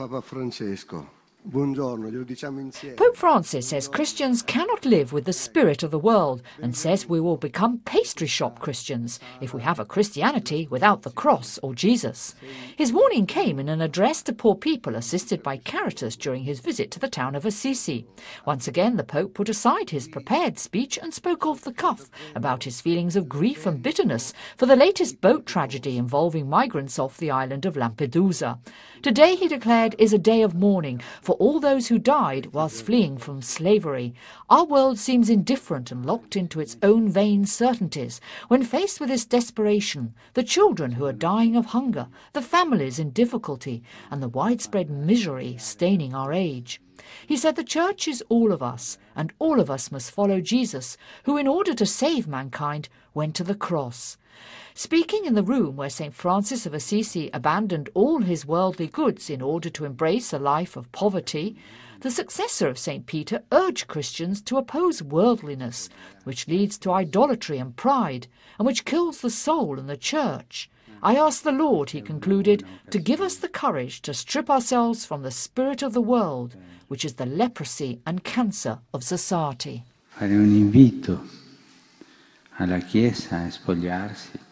Papa Francesco Pope Francis says Christians cannot live with the spirit of the world and says we will become pastry shop Christians if we have a Christianity without the cross or Jesus. His warning came in an address to poor people assisted by Caritas during his visit to the town of Assisi. Once again, the Pope put aside his prepared speech and spoke off the cuff about his feelings of grief and bitterness for the latest boat tragedy involving migrants off the island of Lampedusa. Today, he declared, is a day of mourning for for all those who died whilst fleeing from slavery. Our world seems indifferent and locked into its own vain certainties. When faced with this desperation, the children who are dying of hunger, the families in difficulty, and the widespread misery staining our age, he said the church is all of us, and all of us must follow Jesus, who, in order to save mankind, went to the cross. Speaking in the room where St. Francis of Assisi abandoned all his worldly goods in order to embrace a life of poverty, the successor of St. Peter urged Christians to oppose worldliness, which leads to idolatry and pride, and which kills the soul and the church. I ask the Lord, he concluded, to give us the courage to strip ourselves from the spirit of the world, which is the leprosy and cancer of society. Fare un invito alla Chiesa a spogliarsi